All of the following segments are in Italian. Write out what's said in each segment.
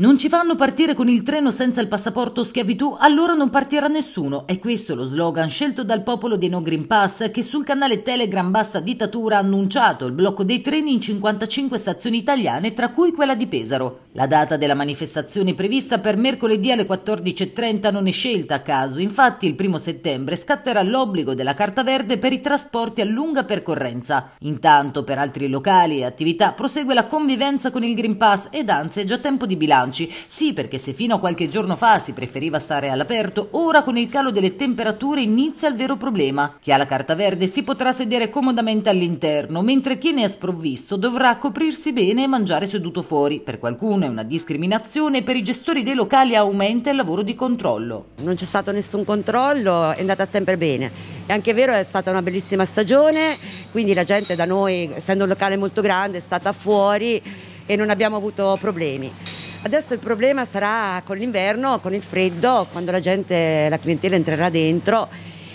Non ci fanno partire con il treno senza il passaporto schiavitù, allora non partirà nessuno. È questo lo slogan scelto dal popolo dei No Green Pass che sul canale Telegram Bassa Dittatura ha annunciato il blocco dei treni in 55 stazioni italiane, tra cui quella di Pesaro. La data della manifestazione prevista per mercoledì alle 14.30 non è scelta a caso, infatti il primo settembre scatterà l'obbligo della carta verde per i trasporti a lunga percorrenza. Intanto per altri locali e attività prosegue la convivenza con il Green Pass ed anzi è già tempo di bilanci, sì perché se fino a qualche giorno fa si preferiva stare all'aperto, ora con il calo delle temperature inizia il vero problema. Chi ha la carta verde si potrà sedere comodamente all'interno, mentre chi ne è sprovvisto dovrà coprirsi bene e mangiare seduto fuori, per qualcuno non è una discriminazione, per i gestori dei locali aumenta il lavoro di controllo. Non c'è stato nessun controllo, è andata sempre bene. È anche vero è stata una bellissima stagione, quindi la gente da noi, essendo un locale molto grande, è stata fuori e non abbiamo avuto problemi. Adesso il problema sarà con l'inverno, con il freddo, quando la gente, la clientela entrerà dentro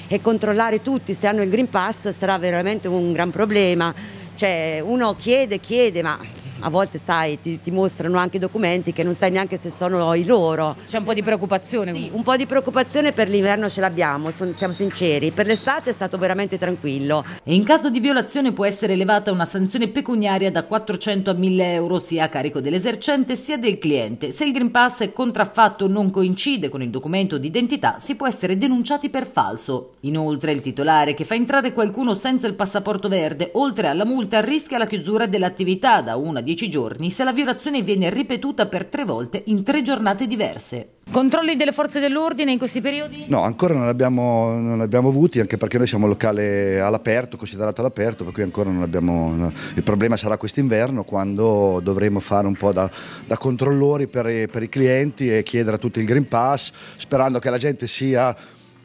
e controllare tutti se hanno il Green Pass sarà veramente un gran problema. Cioè uno chiede, chiede, ma a volte sai, ti, ti, mostrano anche documenti che non sai neanche se sono i loro. C'è un po' di preoccupazione. Sì, un po' di preoccupazione per l'inverno ce l'abbiamo, siamo sinceri, per l'estate è stato veramente tranquillo. E in caso di violazione può essere elevata una sanzione pecuniaria da 400 a 1000 euro sia a carico dell'esercente sia del cliente. Se il Green Pass è contraffatto o non coincide con il documento d'identità si può essere denunciati per falso. Inoltre il titolare che fa entrare qualcuno senza il passaporto verde oltre alla multa rischia la chiusura dell'attività da una 10 giorni se la violazione viene ripetuta per tre volte in tre giornate diverse. Controlli delle forze dell'ordine in questi periodi? No, ancora non abbiamo, non abbiamo avuti, anche perché noi siamo un locale all'aperto, considerato all'aperto, per cui ancora non abbiamo... Il problema sarà quest'inverno quando dovremo fare un po' da, da controllori per i, per i clienti e chiedere a tutti il Green Pass, sperando che la gente sia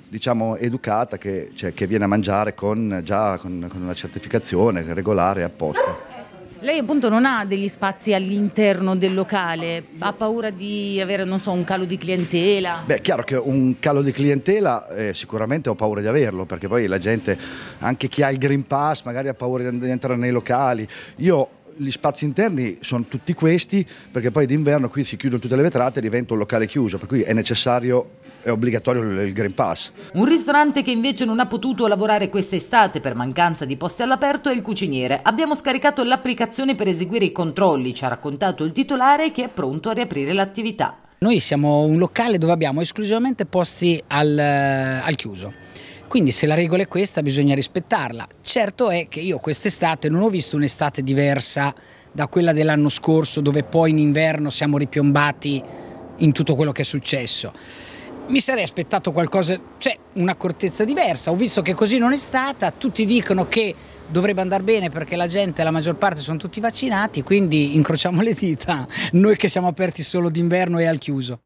diciamo, educata che, cioè, che, viene a mangiare con, già con, con una certificazione regolare apposta. Lei appunto non ha degli spazi all'interno del locale, ha paura di avere so, un calo di clientela? Beh, è chiaro che un calo di clientela eh, sicuramente ho paura di averlo, perché poi la gente, anche chi ha il Green Pass, magari ha paura di entrare nei locali. Io gli spazi interni sono tutti questi perché poi d'inverno qui si chiudono tutte le vetrate e diventa un locale chiuso, per cui è necessario è obbligatorio il Green Pass. Un ristorante che invece non ha potuto lavorare quest'estate per mancanza di posti all'aperto è il cuciniere. Abbiamo scaricato l'applicazione per eseguire i controlli, ci ha raccontato il titolare che è pronto a riaprire l'attività. Noi siamo un locale dove abbiamo esclusivamente posti al, eh, al chiuso quindi se la regola è questa bisogna rispettarla. Certo è che io quest'estate non ho visto un'estate diversa da quella dell'anno scorso dove poi in inverno siamo ripiombati in tutto quello che è successo. Mi sarei aspettato qualcosa, cioè un'accortezza diversa. Ho visto che così non è stata, tutti dicono che dovrebbe andare bene perché la gente, la maggior parte, sono tutti vaccinati, quindi incrociamo le dita, noi che siamo aperti solo d'inverno e al chiuso.